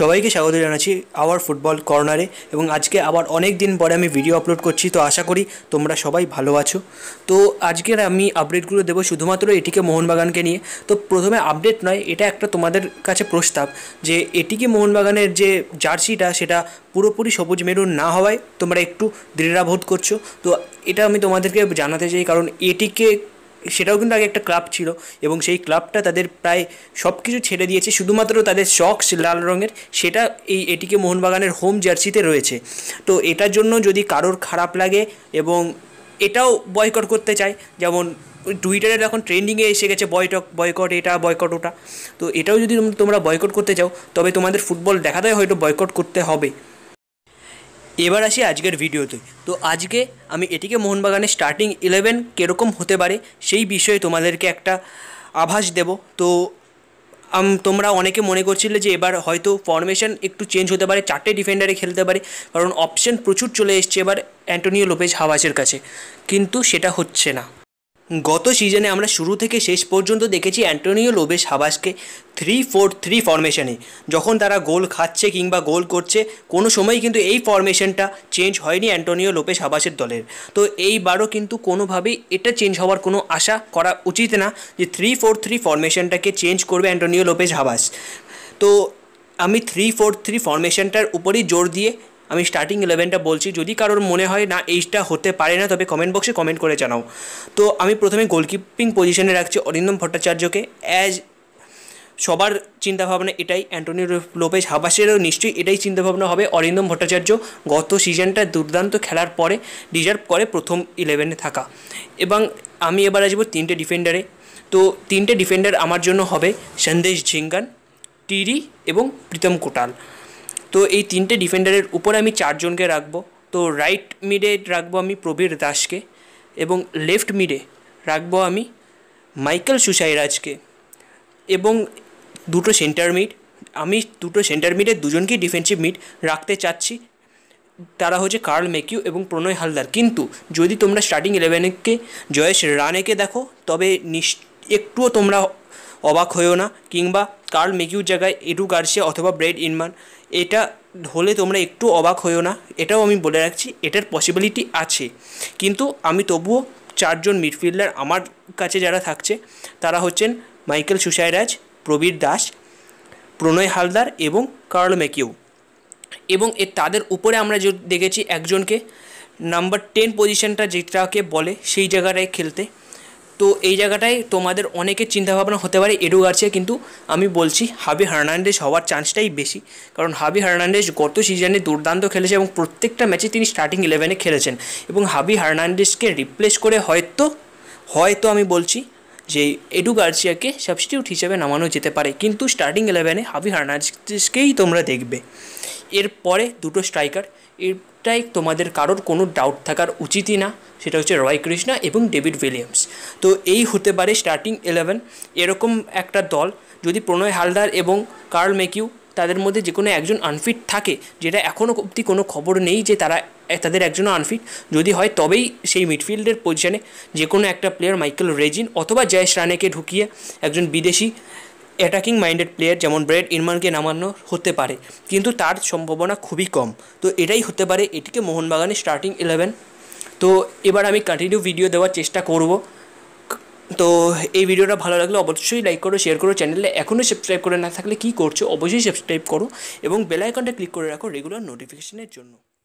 সবাইকে স্বাগত জানাচ্ছি আওয়ার ফুটবল কর্নারে এবং আজকে আবার অনেক দিন পরে আমি ভিডিও আপলোড করছি তো আশা করি তোমরা সবাই ভালো আছো তো আজকের আমি আপডেটগুলো দেবো শুধুমাত্র এটিকে মোহনবাগানকে নিয়ে তো প্রথমে আপডেট নয় এটা একটা তোমাদের কাছে প্রস্তাব যে এটিকে মোহনবাগানের যে জার্সিটা সেটা পুরোপুরি সবুজ মেরুন না হওয়ায় তোমরা একটু দৃঢ়াবোধ করছো তো এটা আমি তোমাদেরকে জানাতে চাই কারণ এটিকে সেটাও কিন্তু আগে একটা ক্লাব ছিল এবং সেই ক্লাবটা তাদের প্রায় সব কিছু ছেড়ে দিয়েছে শুধুমাত্র তাদের সক্স লাল রঙের সেটা এই এটিকে মোহনবাগানের হোম জার্সিতে রয়েছে তো এটার জন্য যদি কারোর খারাপ লাগে এবং এটাও বয়কট করতে চায় যেমন টুইটারের এখন ট্রেন্ডিংয়ে এসে গেছে বয়টক বয়কট এটা বয়কট ওটা তো এটাও যদি তোমরা বয়কট করতে চাও তবে তোমাদের ফুটবল দেখাতে হয়তো বয়কট করতে হবে এবার আসি আজকের ভিডিওতে তো আজকে আমি এটিকে মোহনবাগানের স্টার্টিং ইলেভেন কীরকম হতে পারে সেই বিষয়ে তোমাদেরকে একটা আভাস দেব তো তোমরা অনেকে মনে করছিলে যে এবার হয়তো ফরমেশন একটু চেঞ্জ হতে পারে চারটে ডিফেন্ডারে খেলতে পারে কারণ অপশন প্রচুর চলে এসছে এবার অ্যান্টোনিও লোপেজ হাওয়াসের কাছে কিন্তু সেটা হচ্ছে না গত সিজনে আমরা শুরু থেকে শেষ পর্যন্ত দেখেছি অ্যান্টোনিও লোবেস হাবাসকে থ্রি ফোর থ্রি ফরমেশনে যখন তারা গোল খাচ্ছে কিংবা গোল করছে কোনো সময় কিন্তু এই ফরমেশনটা চেঞ্জ হয়নি অ্যান্টোনিও লোপেস হাবাসের দলের তো এইবারও কিন্তু কোনোভাবেই এটা চেঞ্জ হওয়ার কোনো আশা করা উচিত না যে থ্রি ফোর থ্রি ফরমেশনটাকে চেঞ্জ করবে অ্যান্টোনিও লোপেস হাবাস তো আমি থ্রি ফোর থ্রি ফরমেশনটার উপরই জোর দিয়ে আমি স্টার্টিং ইলেভেনটা বলছি যদি কারোর মনে হয় না এইটা হতে পারে না তবে কমেন্ট বক্সে কমেন্ট করে জানাও তো আমি প্রথমে গোলকিপিং পজিশনে রাখছি অরিন্দম ভট্টাচার্যকে অ্যাজ সবার চিন্তাভাবনা এটাই অ্যান্টনি লোপেজ হাবাসেরও নিশ্চয়ই এটাই চিন্তাভাবনা হবে অরিন্দম ভট্টাচার্য গত সিজনটা দুর্দান্ত খেলার পরে ডিজার্ভ করে প্রথম ইলেভেনে থাকা এবং আমি এবার আসবো তিনটে ডিফেন্ডারে তো তিনটে ডিফেন্ডার আমার জন্য হবে সন্দেশ ঝিঙ্গান টিরি এবং প্রীতম কোটাল তো এই তিনটে ডিফেন্ডারের উপরে আমি চারজনকে রাখবো তো রাইট মিডে রাখবো আমি প্রবীর দাসকে এবং লেফট মিডে রাখবো আমি মাইকেল রাজকে এবং দুটো সেন্টার মিড আমি দুটো সেন্টার মিডে দুজনকেই ডিফেন্সিভ মিড রাখতে চাচ্ছি তারা হচ্ছে কার্ল মেকিউ এবং প্রণয় হালদার কিন্তু যদি তোমরা স্টার্টিং ইলেভেনকে জয়েশ রানেকে দেখো তবে নিশ একটুও তোমরা অবাক হয়েও না কিংবা কার্ল মেকিউর জায়গায় এডু গার্সিয়া অথবা ব্রেড ইনমান এটা হলে তোমরা একটু অবাক হয়েও না এটাও আমি বলে রাখছি এটার পসিবিলিটি আছে কিন্তু আমি তবুও চারজন মিডফিল্ডার আমার কাছে যারা থাকছে তারা হচ্ছেন মাইকেল সুসাইরাজ প্রবীর দাস প্রণয় হালদার এবং কার্ল মেকিউ এবং এর তাদের উপরে আমরা দেখেছি একজনকে নাম্বার টেন পজিশনটা যেটাকে বলে সেই জায়গাটায় খেলতে তো এই জায়গাটায় তোমাদের অনেকের চিন্তাভাবনা হতে পারে এডু গার্সিয়া কিন্তু আমি বলছি হাবি হার্নান্ডেজ হওয়ার চান্সটাই বেশি কারণ হাবি হার্নান্ডেজ গত সিজনে দুর্দান্ত খেলেছে এবং প্রত্যেকটা ম্যাচে তিনি স্টার্টিং ইলেভেনে খেলেছেন এবং হাবি হার্নান্ডেজকে রিপ্লেস করে হয়তো হয়তো আমি বলছি যে এডু গার্সিয়াকে সাবস্টিটিউট হিসেবে নামানো যেতে পারে কিন্তু স্টার্টিং ইলেভেনে হাবি হার্নান্ডেজকেই তোমরা দেখবে এরপরে দুটো স্ট্রাইকার এটাই তোমাদের কারোর কোনো ডাউট থাকার উচিতই না সেটা হচ্ছে রয় কৃষ্ণা এবং ডেভিড উইলিয়ামস তো এই হতে পারে স্টার্টিং ইলেভেন এরকম একটা দল যদি প্রণয় হালদার এবং কার্ল মেকিউ তাদের মধ্যে যে কোনো একজন আনফিট থাকে যেটা এখনও অবধি কোনো খবর নেই যে তারা তাদের একজন আনফিট যদি হয় তবেই সেই মিডফিল্ডের পজিশনে যে কোনো একটা প্লেয়ার মাইকেল রেজিন অথবা জয়েশ রানেকে ঢুকিয়ে একজন বিদেশি অ্যাটাকিং মাইন্ডেড প্লেয়ার যেমন ব্রেড ইনমানকে নামানো হতে পারে কিন্তু তার সম্ভাবনা খুবই কম তো এটাই হতে পারে এটিকে মোহনবাগানের স্টার্টিং ইলেভেন তো এবার আমি কন্টিনিউ ভিডিও দেওয়ার চেষ্টা করব তো এই ভিডিওটা ভালো লাগলে অবশ্যই লাইক করো শেয়ার করো চ্যানেলে এখনও সাবস্ক্রাইব করে না থাকলে কী করছো অবশ্যই সাবস্ক্রাইব করো এবং বেল আইকনটা ক্লিক করে রাখো রেগুলার নোটিফিকেশনের জন্য